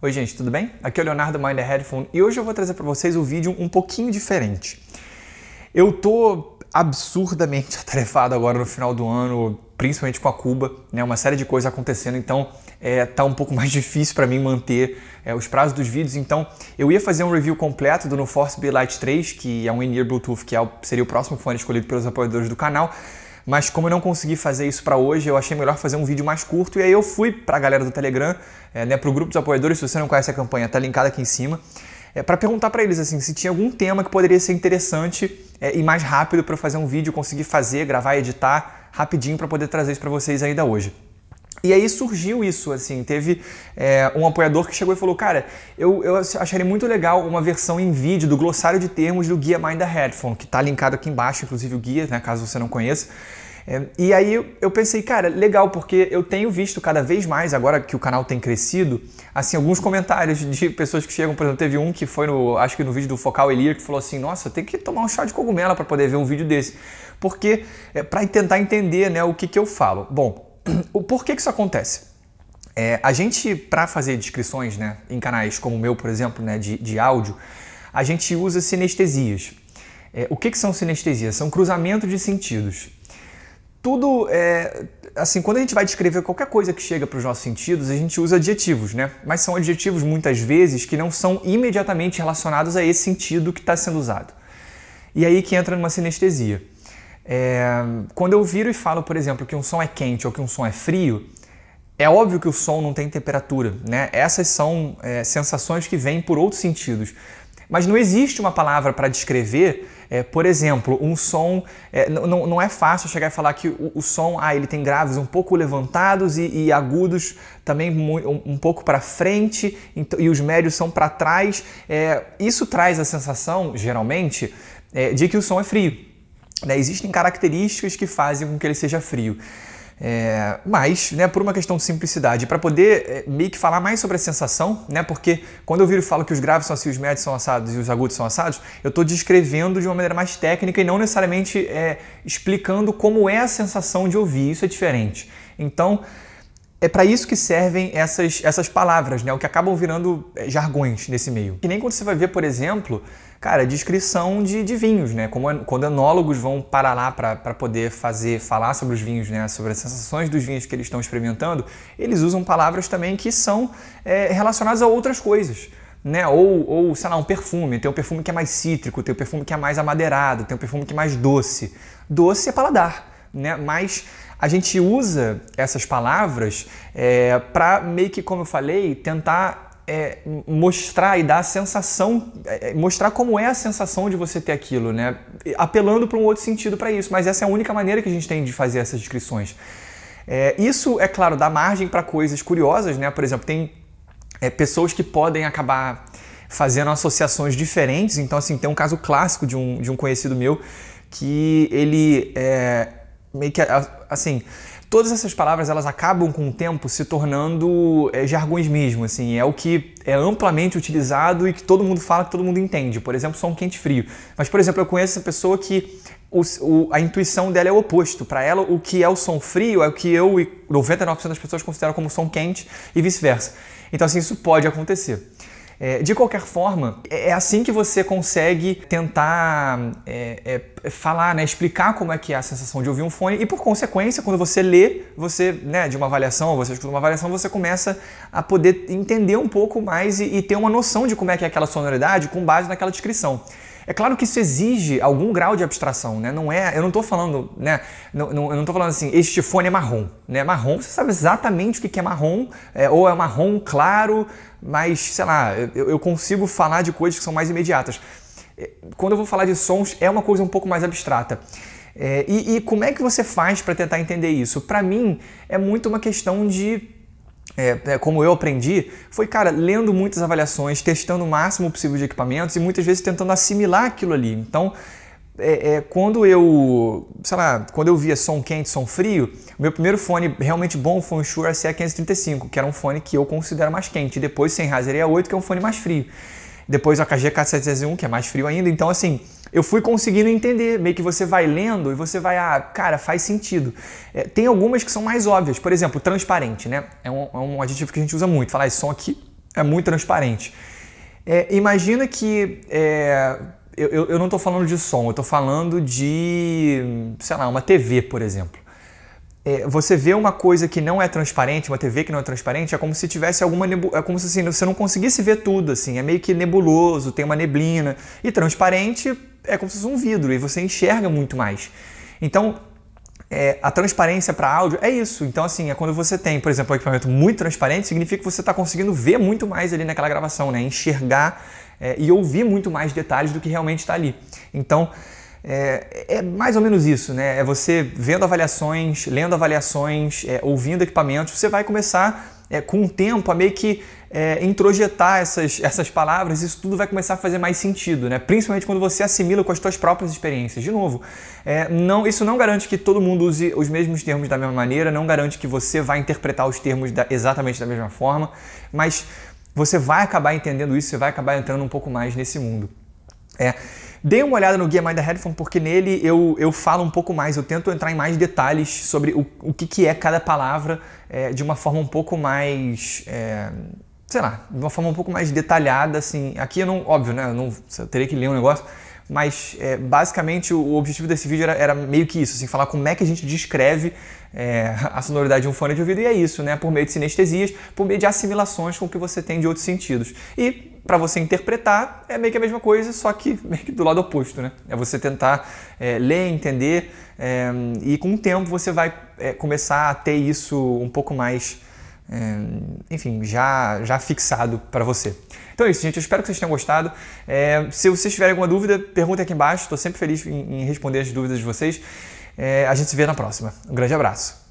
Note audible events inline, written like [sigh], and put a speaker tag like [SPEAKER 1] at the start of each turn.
[SPEAKER 1] Oi gente, tudo bem? Aqui é o Leonardo Mind Headphone e hoje eu vou trazer para vocês um vídeo um pouquinho diferente. Eu tô absurdamente [laughs] atarefado agora no final do ano, principalmente com a Cuba, né? Uma série de coisas acontecendo, então é, tá um pouco [laughs] mais difícil para mim manter é, os prazos dos vídeos. Então eu ia fazer um review completo do No Force Be Light 3, que é um in-ear Bluetooth, que é o, seria o próximo fone escolhido pelos apoiadores do canal. Mas como eu não consegui fazer isso para hoje, eu achei melhor fazer um vídeo mais curto e aí eu fui para a galera do Telegram, é, né, para o grupo dos apoiadores, se você não conhece a campanha, tá linkada aqui em cima, é, eh, para perguntar para eles assim se tinha algum tema que poderia ser interessante é, e mais rápido para eu fazer um vídeo, conseguir fazer, gravar, editar rapidinho para poder trazer isso para vocês ainda hoje. E aí surgiu isso, assim, teve é, um apoiador que chegou e falou, cara, eu, eu acharia muito legal uma versão em vídeo do glossário de termos do guia Mind the Headphone, que está linkado aqui embaixo, inclusive o guia, né, caso você não conheça. É, e aí eu pensei, cara, legal, porque eu tenho visto cada vez mais, agora que o canal tem crescido, assim, alguns comentários de pessoas que chegam, por exemplo, teve um que foi no, acho que no vídeo do Focal Elir, que falou assim, nossa, tem que tomar um chá de cogumelo para poder ver um vídeo desse, porque, é, para tentar entender, né, o que que eu falo. Bom, [clears throat] o porquê que isso acontece? É, a gente, para fazer descrições né, em canais como o meu, por exemplo, né, de, de áudio, a gente usa sinestesias. É, o que, que são sinestesias? São cruzamento de sentidos. Tudo é, assim, quando a gente vai descrever qualquer coisa que chega para os nossos sentidos, a gente usa adjetivos, né? Mas são adjetivos muitas vezes que não são imediatamente relacionados a esse sentido que está sendo usado. E aí que entra numa sinestesia. É, quando eu viro e falo, por exemplo, que um som é quente ou que um som é frio, é óbvio que o som não tem temperatura, né? Essas são é, sensações que vêm por outros sentidos. Mas não existe uma palavra para descrever, é, por exemplo, um som. É, não, é fácil chegar e falar que o, o, som ah, ele tem graves um pouco levantados e, e agudos também um, um pouco para frente e os médios são para trás. É, isso traz a sensação, geralmente, é, de que o som é frio. Né? Existem características que fazem com que ele seja frio. É, mas, né, por uma questão de simplicidade, para poder é, meio que falar mais sobre a sensação, né, porque quando eu viro e falo que os graves são assim, os médios são assados e os agudos são assados, eu estou descrevendo de uma maneira mais técnica e não necessariamente é, explicando como é a sensação de ouvir. Isso é diferente. Então, é para isso que servem essas, essas palavras, né? O que acabam virando eh, jargões nesse meio. Que nem quando você vai ver, por exemplo, cara, descrição de, de vinhos, né? Como, quando enólogos vão para lá para poder fazer, falar sobre os vinhos, né? Sobre as sensações dos vinhos que eles estão experimentando, eles usam palavras também que são é, relacionadas a outras coisas. Né? Ou, ou, sei lá, um perfume. Tem um perfume que é mais cítrico, tem um perfume que é mais amadeirado, tem um perfume que é mais doce. Doce é paladar, né? Mas a gente usa essas palavras é, eh, para meio que, como eu falei, tentar é, mostrar e dar a sensação, é, mostrar como é a sensação de você ter aquilo, né? Apelando para um outro sentido para isso, mas essa é a única maneira que a gente tem de fazer essas descrições. É, isso, é claro, dá margem para coisas curiosas, né? Por exemplo, tem pessoas que podem acabar fazendo associações diferentes. Então, assim, tem um caso clássico de um, de um conhecido meu que ele meio que assim, todas essas palavras elas acabam com o tempo se tornando é, jargões mesmo, assim, é o que é amplamente utilizado e que todo mundo fala, que todo mundo entende. Por exemplo, som quente frio. Mas, por exemplo, eu conheço essa pessoa que o, o, a intuição dela é o oposto. Para ela, o que é o som frio é o que eu e 99% das pessoas consideram como som quente e vice-versa. Então, assim, isso pode acontecer. É, de qualquer forma, é, é assim que você consegue tentar é, é, falar, né, explicar como é que é a sensação de ouvir um fone e, por consequência, quando você lê, você, né, de uma avaliação, você escuta uma avaliação, você começa a poder entender um pouco mais e, e ter uma noção de como é que é aquela sonoridade com base naquela descrição. É claro que isso exige algum grau de abstração, né? Não é, eu não estou falando, né? Não, não, eu não estou falando assim, este fone é marrom, né? Marrom, você sabe exatamente o que é marrom, é, ou é marrom claro, mas sei lá, eu, eu consigo falar de coisas que são mais imediatas. É, quando eu vou falar de sons, é uma coisa um pouco mais abstrata. É, e, e como é que você faz para tentar entender isso? Para mim, é muito uma questão de é, é, como eu aprendi, foi, cara, lendo muitas avaliações, testando o máximo possível de equipamentos e muitas vezes tentando assimilar aquilo ali. Então, é, é, quando eu, sei lá, quando eu via som quente, som frio, meu primeiro fone realmente bom foi um Shure SE535, que era um fone que eu considero mais quente, e depois sem Razer 8, que é um fone mais frio depois o AKG K701, que é mais frio ainda. Então, assim, eu fui conseguindo entender, meio que você vai lendo e você vai, ah, cara, faz sentido. É, tem algumas que são mais óbvias, por exemplo, transparente, né? É um, é um adjetivo que a gente usa muito. Falar, ah, esse som aqui é muito transparente. É, imagina que. É, eu, eu não estou falando de som, eu estou falando de, sei lá, uma TV, por exemplo é, você vê uma coisa que não é transparente, uma TV que não é transparente, é como se tivesse alguma nebu... é como se assim, você não conseguisse ver tudo, assim, é meio que nebuloso, tem uma neblina. E transparente é como se fosse um vidro e você enxerga muito mais. Então, é, a transparência para áudio é isso. Então, assim, é quando você tem, por exemplo, um equipamento muito transparente, significa que você está conseguindo ver muito mais ali naquela gravação, né? Enxergar é, e ouvir muito mais detalhes do que realmente está ali. Então, é, é, mais ou menos isso, né? É você vendo avaliações, lendo avaliações, é, ouvindo equipamentos, você vai começar é, com o tempo a meio que é, introjetar essas, essas palavras, isso tudo vai começar a fazer mais sentido, né? Principalmente quando você assimila com as suas próprias experiências. De novo, é, não, isso não garante que todo mundo use os mesmos termos da mesma maneira, não garante que você vai interpretar os termos da, exatamente da mesma forma, mas você vai acabar entendendo isso, você vai acabar entrando um pouco mais nesse mundo. É, Dê uma olhada no Guia Mind the Headphone, porque nele eu, eu falo um pouco mais, eu tento entrar em mais detalhes sobre o, o que, que é cada palavra é, de uma forma um pouco mais. É, sei lá, de uma forma um pouco mais detalhada, assim. Aqui eu não. Óbvio, né? Eu, não, eu teria que ler um negócio. Mas é, basicamente o objetivo desse vídeo era, era, meio que isso, assim, falar como é que a gente descreve é, a sonoridade de um fone de ouvido, e é isso, né? Por meio de sinestesias, por meio de assimilações com o que você tem de outros sentidos. E para você interpretar é meio que a mesma coisa, só que [laughs] meio que do lado oposto, né? É você tentar é, ler, entender, é, e com o tempo você vai é, começar a ter isso um pouco mais é, enfim, já, já fixado para você. Então é isso, gente. Eu espero que vocês tenham gostado. É, se vocês tiverem alguma dúvida, perguntem aqui embaixo. Estou sempre feliz em, em, responder as dúvidas de vocês. É, a gente se vê na próxima. Um grande abraço.